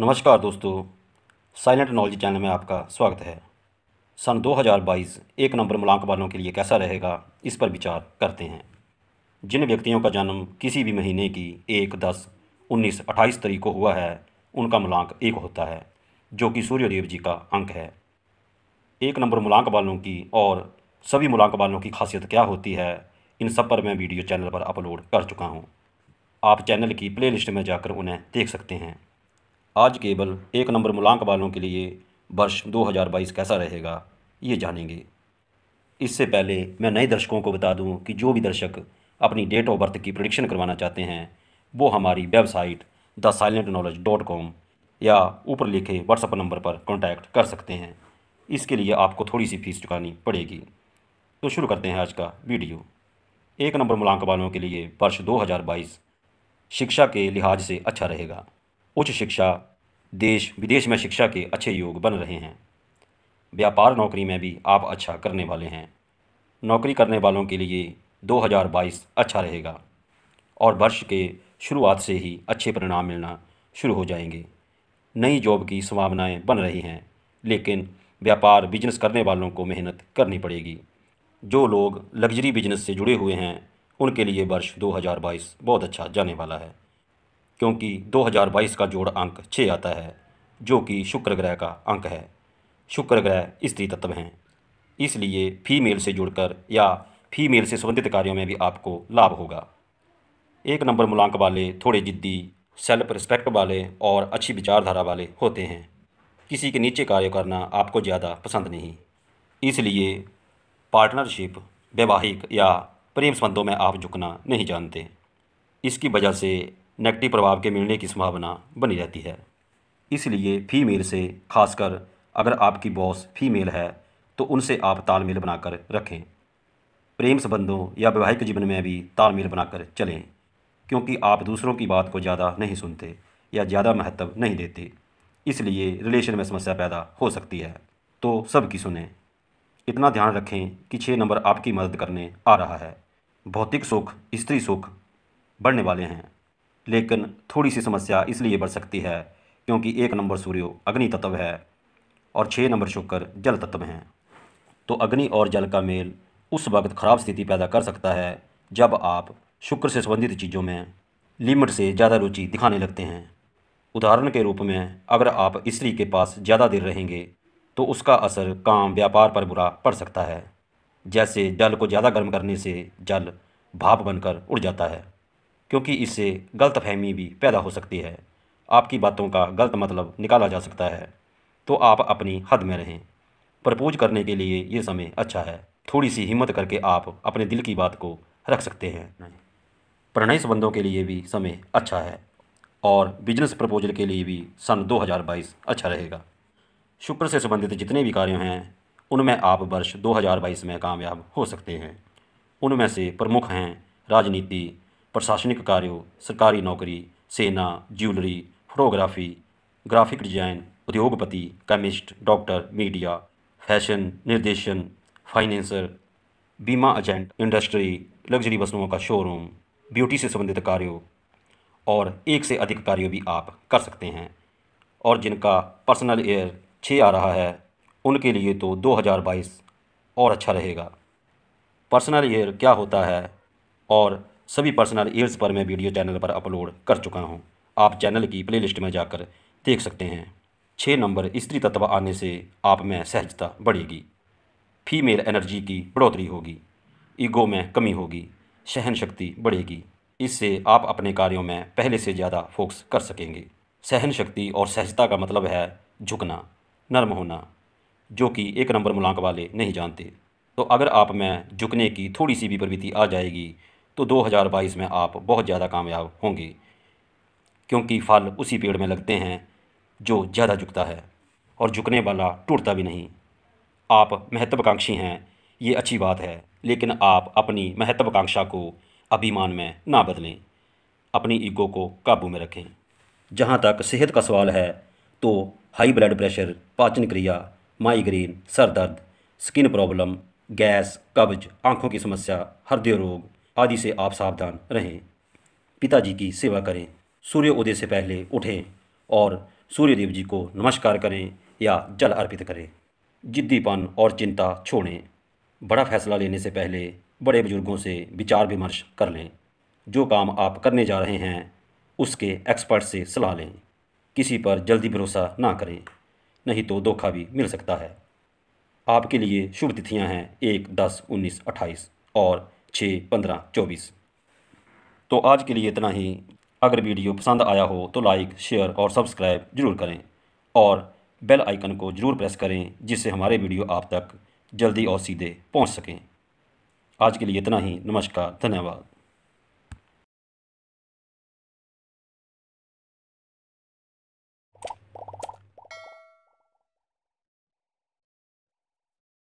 नमस्कार दोस्तों silent knowledge channel में आपका स्वागत है सन 2022 एक नंबर मूलांक वालों के लिए कैसा रहेगा इस पर विचार करते हैं जिन व्यक्तियों का जन्म किसी भी महीने की एक दस उन्नीस अट्ठाईस तरीक को हुआ है उनका मूलांक एक होता है जो कि सूर्यदेव जी का अंक है एक नंबर मूलांक वालों की और सभी मूलांक वालों की खासियत क्या होती है इन सब पर मैं वीडियो चैनल पर अपलोड कर चुका हूँ आप चैनल की प्लेलिस्ट में जाकर उन्हें देख सकते हैं आज केवल एक नंबर मूलांक वालों के लिए वर्ष 2022 कैसा रहेगा ये जानेंगे इससे पहले मैं नए दर्शकों को बता दूं कि जो भी दर्शक अपनी डेट ऑफ बर्थ की प्रडिक्शन करवाना चाहते हैं वो हमारी website the silent knowledge dot com या ऊपर लिखे व्हाट्सएप नंबर पर कॉन्टैक्ट कर सकते हैं इसके लिए आपको थोड़ी सी फीस चुकानी पड़ेगी तो शुरू करते हैं आज का वीडियो एक नंबर मूलांक वालों के लिए वर्ष 2022 शिक्षा के लिहाज से अच्छा रहेगा उच्च शिक्षा देश विदेश में शिक्षा के अच्छे योग बन रहे हैं व्यापार नौकरी में भी आप अच्छा करने वाले हैं नौकरी करने वालों के लिए 2022 अच्छा रहेगा और वर्ष के शुरुआत से ही अच्छे परिणाम मिलना शुरू हो जाएंगे नई जॉब की संभावनाएं बन रही हैं लेकिन व्यापार बिजनेस करने वालों को मेहनत करनी पड़ेगी जो लोग लग्जरी बिजनेस से जुड़े हुए हैं उनके लिए वर्ष 2022 बहुत अच्छा जाने वाला है क्योंकि 2022 का जोड़ अंक छः आता है जो कि शुक्र ग्रह का अंक है शुक्र ग्रह स्त्री तत्व हैं इसलिए फीमेल से जुड़कर या फीमेल से संबंधित कार्यों में भी आपको लाभ होगा एक नंबर मूलांक वाले थोड़े जिद्दी सेल्फ रिस्पेक्ट वाले और अच्छी विचारधारा वाले होते हैं किसी के नीचे कार्य करना आपको ज़्यादा पसंद नहीं इसलिए पार्टनरशिप वैवाहिक या प्रेम संबंधों में आप झुकना नहीं जानते इसकी वजह से नेगेटिव प्रभाव के मिलने की संभावना बनी रहती है इसलिए फीमेल से खासकर अगर आपकी बॉस फीमेल है तो उनसे आप तालमेल बनाकर रखें प्रेम संबंधों या वैवाहिक जीवन में भी तालमेल बनाकर चलें क्योंकि आप दूसरों की बात को ज़्यादा नहीं सुनते या ज़्यादा महत्व नहीं देते इसलिए रिलेशन में समस्या पैदा हो सकती है तो सबकी सुने इतना ध्यान रखें कि छः नंबर आपकी मदद करने आ रहा है भौतिक सुख स्त्री सुख बढ़ने वाले हैं लेकिन थोड़ी सी समस्या इसलिए बढ़ सकती है क्योंकि एक नंबर सूर्य अग्नि तत्व है और छः नंबर शुक्र जल तत्व हैं तो अग्नि और जल का मेल उस वक्त खराब स्थिति पैदा कर सकता है जब आप शुक्र से संबंधित चीज़ों में लिमिट से ज़्यादा रुचि दिखाने लगते हैं उदाहरण के रूप में अगर आप स्त्री के पास ज़्यादा देर रहेंगे तो उसका असर काम व्यापार पर बुरा पड़ सकता है जैसे जल को ज़्यादा गर्म करने से जल भाप बनकर उड़ जाता है क्योंकि इससे गलतफहमी भी पैदा हो सकती है आपकी बातों का गलत मतलब निकाला जा सकता है तो आप अपनी हद में रहें प्रपोज करने के लिए ये समय अच्छा है थोड़ी सी हिम्मत करके आप अपने दिल की बात को रख सकते हैं प्रणय संबंधों के लिए भी समय अच्छा है और बिजनेस प्रपोजल के लिए भी सन 2022 अच्छा रहेगा शुक्र से संबंधित जितने भी कार्य हैं उनमें आप वर्ष 2022 में कामयाब हो सकते हैं उनमें से प्रमुख हैं राजनीति प्रशासनिक कार्यों सरकारी नौकरी सेना ज्वेलरी फोटोग्राफी ग्राफिक डिजाइन उद्योगपति केमिस्ट डॉक्टर मीडिया फैशन निर्देशन फाइनेंसर बीमा एजेंट इंडस्ट्री लग्जरी वस्तुओं का शोरूम ब्यूटी से संबंधित कार्यों और एक से अधिक कार्यों भी आप कर सकते हैं और जिनका पर्सनल ईयर छः आ रहा है उनके लिए तो 2022 और अच्छा रहेगा पर्सनल ईयर क्या होता है और सभी पर्सनल ईयर्स पर मैं वीडियो चैनल पर अपलोड कर चुका हूँ आप चैनल की प्ले में जाकर देख सकते हैं छः नंबर स्त्री तत्व आने से आप में सहजता बढ़ेगी फीमेल एनर्जी की बढ़ोतरी होगी ईगो में कमी होगी सहन शक्ति बढ़ेगी इससे आप अपने कार्यों में पहले से ज़्यादा फोकस कर सकेंगे सहन शक्ति और सहजता का मतलब है झुकना नर्म होना जो कि एक नंबर मुलांक वाले नहीं जानते तो अगर आप में झुकने की थोड़ी सी भी प्रवृत्ति आ जाएगी तो 2022 में आप बहुत ज़्यादा कामयाब होंगे क्योंकि फल उसी पेड़ में लगते हैं जो ज़्यादा झुकता है और झुकने वाला टूटता भी नहीं आप महत्वाकांक्षी हैं ये अच्छी बात है लेकिन आप अपनी महत्वाकांक्षा को अभिमान में ना बदलें अपनी ईगो को काबू में रखें जहाँ तक सेहत का सवाल है तो हाई ब्लड प्रेशर पाचन क्रिया माइग्रेन सर दर्द स्किन प्रॉब्लम गैस कब्ज आँखों की समस्या हृदय रोग आदि से आप सावधान रहें पिताजी की सेवा करें सूर्योदय से पहले उठें और सूर्यदेव जी को नमस्कार करें या जल अर्पित करें जिद्दीपन और चिंता छोड़ें बड़ा फैसला लेने से पहले बड़े बुजुर्गों से विचार विमर्श कर लें जो काम आप करने जा रहे हैं उसके एक्सपर्ट से सलाह लें किसी पर जल्दी भरोसा ना करें नहीं तो धोखा भी मिल सकता है आपके लिए शुभ तिथियां हैं एक दस उन्नीस अट्ठाईस और छः पंद्रह चौबीस तो आज के लिए इतना ही अगर वीडियो पसंद आया हो तो लाइक शेयर और सब्सक्राइब जरूर करें और बेल आइकन को ज़रूर प्रेस करें जिससे हमारे वीडियो आप तक जल्दी और सीधे पहुंच सकें आज के लिए इतना ही नमस्कार धन्यवाद